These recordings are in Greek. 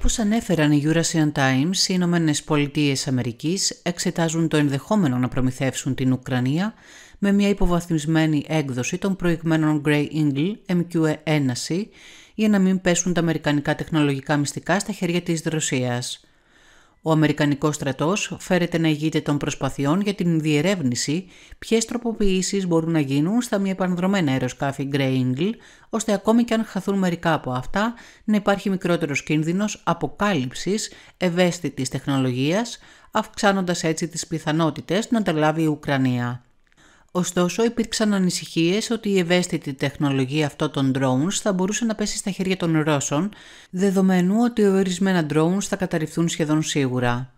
Όπως ανέφεραν οι Eurasian Times, οι Ηνωμένες Πολιτείες Αμερικής εξετάζουν το ενδεχόμενο να προμηθεύσουν την Ουκρανία με μια υποβαθμισμένη έκδοση των προηγμένων Grey Eagle MQ-1C για να μην πέσουν τα αμερικανικά τεχνολογικά μυστικά στα χέρια της Ρωσίας. Ο Αμερικανικός στρατός φέρεται να ηγείται των προσπαθειών για την διερεύνηση ποιες τροποποιήσεις μπορούν να γίνουν στα μη επανδρομένα αεροσκάφη Grey Eagle, ώστε ακόμη και αν χαθούν μερικά από αυτά να υπάρχει μικρότερος κίνδυνος αποκάλυψης ευαίσθητης τεχνολογίας, αυξάνοντας έτσι τις πιθανότητες να τα λάβει η Ουκρανία. Ωστόσο, υπήρξαν ανησυχίες ότι η ευαίσθητη τεχνολογία αυτών των drones θα μπορούσε να πέσει στα χέρια των Ρώσων, δεδομένου ότι ορισμένα drones θα καταρριφθούν σχεδόν σίγουρα.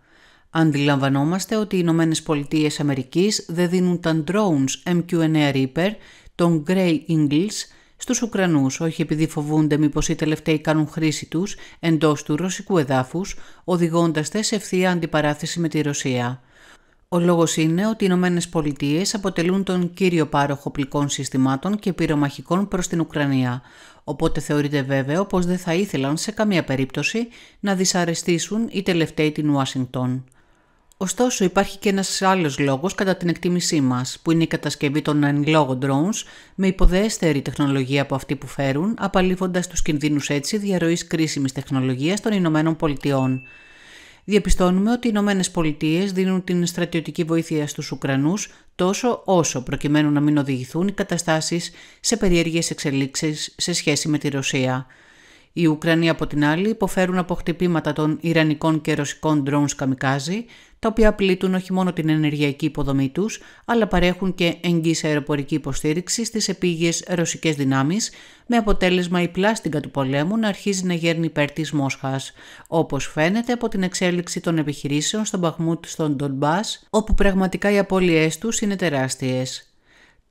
Αντιλαμβανόμαστε ότι οι Ηνωμένες Πολιτείες Αμερικής δεν δίνουν τα drones MQ-9 Reaper των Grey Ingles στους Ουκρανούς, όχι επειδή φοβούνται μήπως οι τελευταίοι κάνουν χρήση τους εντός του ρωσικού εδάφους, οδηγώντας σε ευθεία αντιπαράθεση με τη Ρωσία. Ο λόγος είναι ότι οι Ηνωμένες Πολιτείες αποτελούν τον κύριο πάροχο πλικών συστημάτων και πυρομαχικών προς την Ουκρανία, οπότε θεωρείται βέβαιο πως δεν θα ήθελαν σε καμία περίπτωση να δυσαρεστήσουν οι τελευταίοι την Ουάσιγκτον. Ωστόσο υπάρχει και ένας άλλος λόγος κατά την εκτίμησή μας, που είναι η κατασκευή των εν λόγω drones με υποδέστερη τεχνολογία από αυτή που φέρουν, απαλήφοντας τους κινδύνους έτσι διαρροής κρίσιμης τεχνολογίας των Ηνωμένων Πολιτειών διαπιστώνουμε ότι οι Ηνωμένες Πολιτείες δίνουν την στρατιωτική βοήθεια στους Ουκρανούς τόσο όσο προκειμένου να μην οδηγηθούν οι καταστάσεις σε περίεργε εξελίξεις σε σχέση με τη Ρωσία. Οι Ουκρανοί από την άλλη υποφέρουν από χτυπήματα των Ιρανικών και Ρωσικών ντρόουν καμικάζι, τα οποία πλήττουν όχι μόνο την ενεργειακή υποδομή τους, αλλά παρέχουν και εγγυή αεροπορική υποστήριξη στις επίγειες ρωσικές δυνάμεις, με αποτέλεσμα η πλάστιγκα του πολέμου να αρχίζει να γέρνει υπέρ της Μόσχας, όπως φαίνεται από την εξέλιξη των επιχειρήσεων στον Παχμούτ στον Ντομπά, όπου πραγματικά οι απώλειές τους είναι τεράστιες.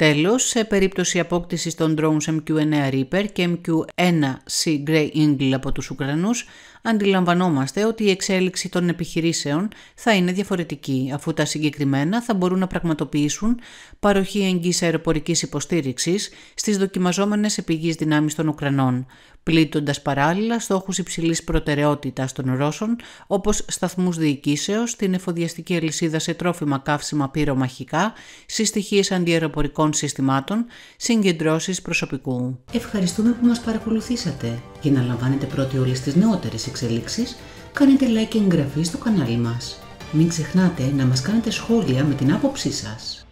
Τέλος, σε περίπτωση απόκτησης των drones MQ-9 Reaper και MQ-1C Grey Eagle από τους Ουκρανούς, αντιλαμβανόμαστε ότι η εξέλιξη των επιχειρήσεων θα είναι διαφορετική, αφού τα συγκεκριμένα θα μπορούν να πραγματοποιήσουν παροχή εγγύης αεροπορικής υποστήριξης στις δοκιμαζόμενες επιγείς δυνάμεις των Ουκρανών, πλήττοντας παράλληλα στόχους υψηλής προτεραιότητας των Ρώσων, όπως σταθμούς διοικήσεως, την εφοδιαστική αλυσίδα σε τρόφιμα καύσιμα πυρομαχικά, συστοιχίες αντιεροπορικών συστημάτων, συγκεντρώσεις προσωπικού. Ευχαριστούμε που μας παρακολουθήσατε. Για να λαμβάνετε πρώτοι όλες τις νεότερες εξελίξεις, κάνετε like και εγγραφή στο κανάλι μας. Μην ξεχνάτε να μας κάνετε σχόλια με την άποψή σας.